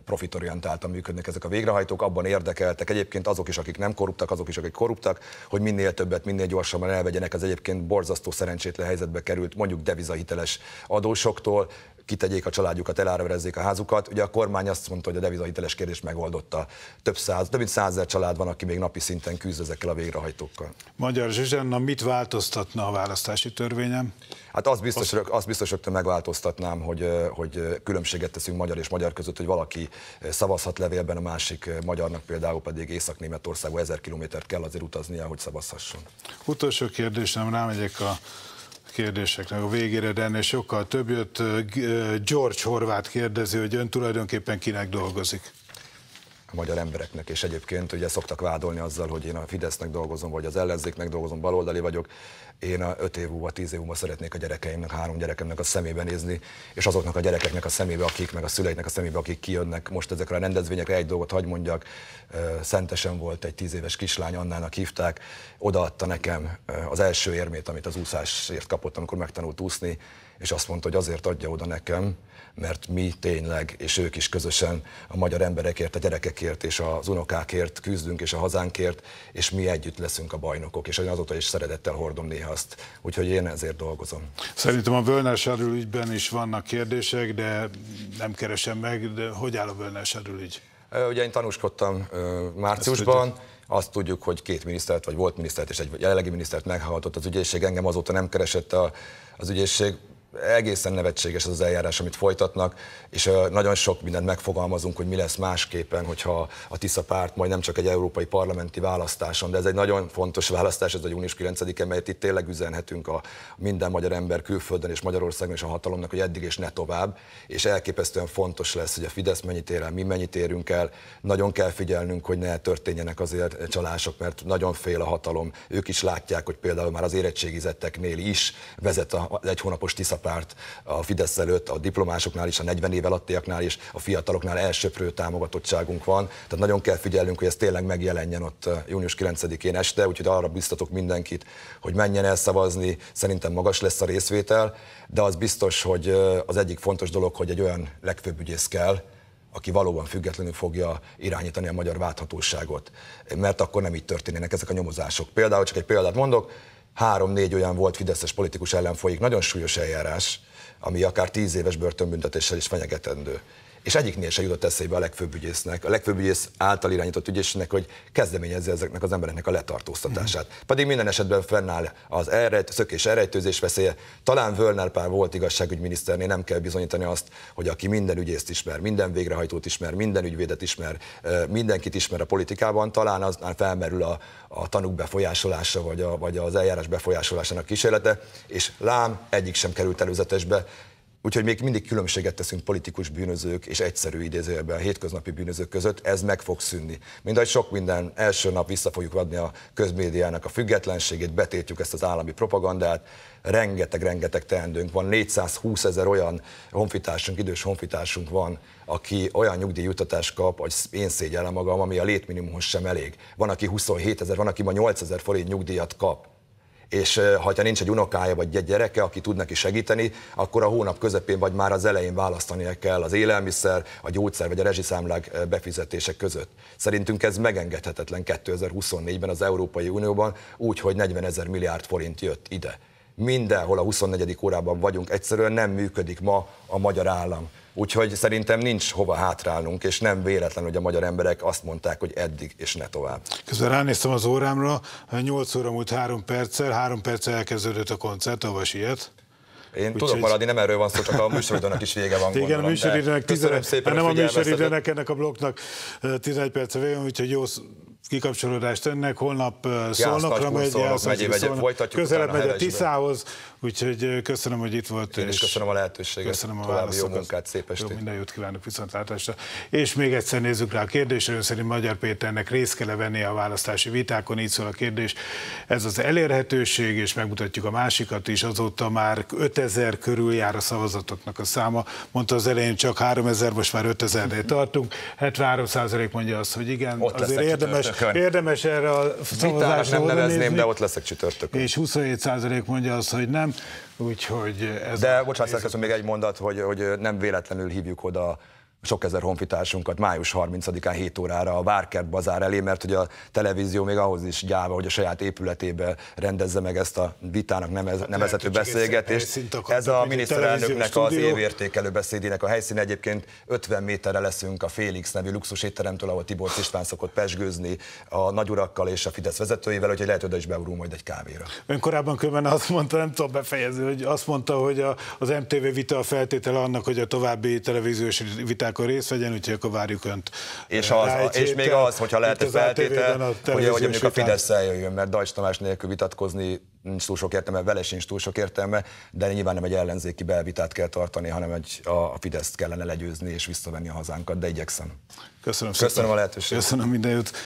profitorientáltan működnek ezek a végrehajtók, abban érdekeltek egyébként azok is, akik nem korruptak, azok is, akik korruptak, hogy minél többet, minél gyorsabban elvegyenek az egyébként borzasztó szerencsétlen helyzetbe került, mondjuk devizahiteles adósoktól, kitegyék a családjukat, elárverezzék a házukat. Ugye a kormány azt mondta, hogy a devizahiteles kérdés megoldotta. Több, száz, több mint százer család van, aki még napi szinten küzd ezekkel a végrehajtókkal. Magyar Zsuzsanna, mit változtatna a választási törvényem? Hát azt biztos, azt... azt biztos rögtön megváltoztatnám, hogy, hogy különbséget teszünk magyar és magyar között, hogy valaki szavazhat levélben, a másik magyarnak például pedig Észak-Németországba ezer kilométert kell azért utaznia, hogy szavazhasson. Utolsó kérdésem, rámegyek a kérdéseknek a végére, de ennél sokkal több jött. George Horváth kérdezi, hogy ön tulajdonképpen kinek dolgozik? a magyar embereknek. És egyébként ugye szoktak vádolni azzal, hogy én a Fidesznek dolgozom, vagy az ellenzéknek dolgozom, baloldali vagyok. Én a 5 év múlva, 10 év múlva szeretnék a gyerekeimnek, három gyerekemnek a szemébe nézni, és azoknak a gyerekeknek a szemébe, akik meg a szüleiknek a szemébe, akik kijönnek most ezekre a rendezvényekre. Egy dolgot hagy mondjak, szentesen volt egy 10 éves kislány, Annának hívták, odaadta nekem az első érmét, amit az úszásért kapott, amikor megtanult úszni, és azt mondta, hogy azért adja oda nekem, mert mi tényleg, és ők is közösen a magyar emberekért, a gyerekekért és az unokákért küzdünk, és a hazánkért, és mi együtt leszünk a bajnokok, és azóta is szeretettel hordom néha azt, úgyhogy én ezért dolgozom. Szerintem a Völner ügyben is vannak kérdések, de nem keresem meg, de hogy áll a Völner ügy? Ugye én tanúskodtam márciusban, azt tudjuk, hogy két minisztert, vagy volt minisztert és egy jelenlegi minisztert meghallgatott az ügyészség, engem azóta nem keresett a, az ügyészség, egészen nevetséges az, az eljárás, amit folytatnak, és nagyon sok mindent megfogalmazunk, hogy mi lesz másképpen, hogyha a Tisza párt majd nem csak egy európai parlamenti választáson, de ez egy nagyon fontos választás, ez a június 9-e, mert itt tényleg üzenhetünk a minden magyar ember külföldön és Magyarországon és a hatalomnak, hogy eddig és ne tovább, és elképesztően fontos lesz, hogy a Fidesz mennyit ér el, mi mennyit érünk el, nagyon kell figyelnünk, hogy ne történjenek azért csalások, mert nagyon fél a hatalom. Ők is látják, hogy például már az érettségizetteknél is vezet a, egy hónapos Tisza párt a Fidesz előtt, a diplomásoknál is, a 40 év alattiaknál is, a fiataloknál elsöprő támogatottságunk van. Tehát nagyon kell figyelnünk, hogy ez tényleg megjelenjen ott eh, június 9-én este, úgyhogy arra biztatok mindenkit, hogy menjen el szavazni, szerintem magas lesz a részvétel, de az biztos, hogy eh, az egyik fontos dolog, hogy egy olyan legfőbb ügyész kell, aki valóban függetlenül fogja irányítani a magyar válthatóságot, mert akkor nem így történnének ezek a nyomozások. Például csak egy példát mondok, három-négy olyan volt fideszes politikus ellen folyik nagyon súlyos eljárás, ami akár tíz éves börtönbüntetéssel is fenyegetendő és egyiknél se jutott eszébe a legfőbb ügyésznek, a legfőbb ügyész által irányított ügyésznek, hogy kezdeményezze ezeknek az embereknek a letartóztatását. Mm. Pedig minden esetben fennáll az elrejt, szökés elrejtőzés veszélye. Talán Völner Pál volt igazságügyminiszternél, nem kell bizonyítani azt, hogy aki minden ügyészt ismer, minden végrehajtót ismer, minden ügyvédet ismer, mindenkit ismer a politikában, talán aznál felmerül a, a tanúk befolyásolása, vagy, a, vagy az eljárás befolyásolásának kísérlete, és lám, egyik sem került előzetesbe, Úgyhogy még mindig különbséget teszünk politikus bűnözők és egyszerű idézőjelben hétköznapi bűnözők között, ez meg fog szűnni. Mindagy sok minden első nap vissza fogjuk adni a közmédiának a függetlenségét, betétjük ezt az állami propagandát, rengeteg-rengeteg teendőnk van, 420 ezer olyan honfitársunk, idős honfitársunk van, aki olyan nyugdíjjutatást kap, hogy én szégyellem magam, ami a létminimumhoz sem elég. Van, aki 27 ezer, van, aki ma 8 ezer forint nyugdíjat kap és ha nincs egy unokája vagy egy gyereke, aki tud neki segíteni, akkor a hónap közepén vagy már az elején választania kell az élelmiszer, a gyógyszer vagy a rezsiszámlák befizetések között. Szerintünk ez megengedhetetlen 2024-ben az Európai Unióban, úgyhogy 40 ezer milliárd forint jött ide mindenhol a 24. órában vagyunk, egyszerűen nem működik ma a magyar állam. Úgyhogy szerintem nincs hova hátrálnunk, és nem véletlen, hogy a magyar emberek azt mondták, hogy eddig és ne tovább. Közben ránéztem az órámra, 8 óra múlt 3 perccel, 3 perccel elkezdődött a koncert, avas ilyet. Én Úgy tudok maradni, nem erről van szó, csak a műsoridőnek is vége van. Igen, gondolom, a műsoridőnek 11, szépen hát nem a, műsoridőnek, ennek a blokknak 11 perc vége, úgyhogy jó kikapcsolódást önnek. Holnap szólnak, megy, Jász Nagykun, megyébe, folytatjuk. Közelebb megy a Tiszához, Úgyhogy köszönöm, hogy itt volt. Én is és köszönöm a lehetőséget. Köszönöm a További jó munkát, szép estét. Jó, minden jót kívánok, viszontlátásra. És még egyszer nézzük rá a kérdésre. Ön szerint Magyar Péternek részt kell -e a választási vitákon, így szól a kérdés. Ez az elérhetőség, és megmutatjuk a másikat is. Azóta már 5000 körül jár a szavazatoknak a száma. Mondta az elején csak 3000, most már 5000-nél tartunk. 73% mondja azt, hogy igen. Ott Azért érdemes, érdemes erre a szavazásra nem nevezném, nézni. de ott leszek csütörtökön. És 27% mondja azt, hogy nem Úgyhogy ez De bocsánat, szerkesztő, még egy mondat, hogy, hogy nem véletlenül hívjuk oda sok ezer honfitársunkat május 30-án 7 órára a Várkert bazár elé, mert hogy a televízió még ahhoz is gyáva, hogy a saját épületébe rendezze meg ezt a vitának nevezető hát beszélgetést. Ez a miniszterelnöknek az évértékelő beszédének a helyszín egyébként 50 méterre leszünk a Félix nevű luxus étteremtől, ahol Tibor István szokott pesgőzni a nagyurakkal és a Fidesz vezetőivel, hogy lehet, hogy is beúrul majd egy kávéra. Ön korábban különben azt mondta, nem tudom befejezni, hogy azt mondta, hogy a, az MTV vita a feltétele annak, hogy a további televíziós vita akkor részt vegyen, úgyhogy akkor várjuk Önt. És, eh, az, és héttel, még az, hogyha lehet egy feltétel, hogy, hogy mondjuk a Fidesz eljöjjön, mert Dajcs Tamás nélkül vitatkozni nincs túl sok értelme, vele sincs túl sok értelme, de nyilván nem egy ellenzéki belvitát kell tartani, hanem egy, a Fideszt kellene legyőzni és visszavenni a hazánkat, de igyekszem. Köszönöm, Köszönöm szépen. a lehetőséget. Köszönöm minden jót.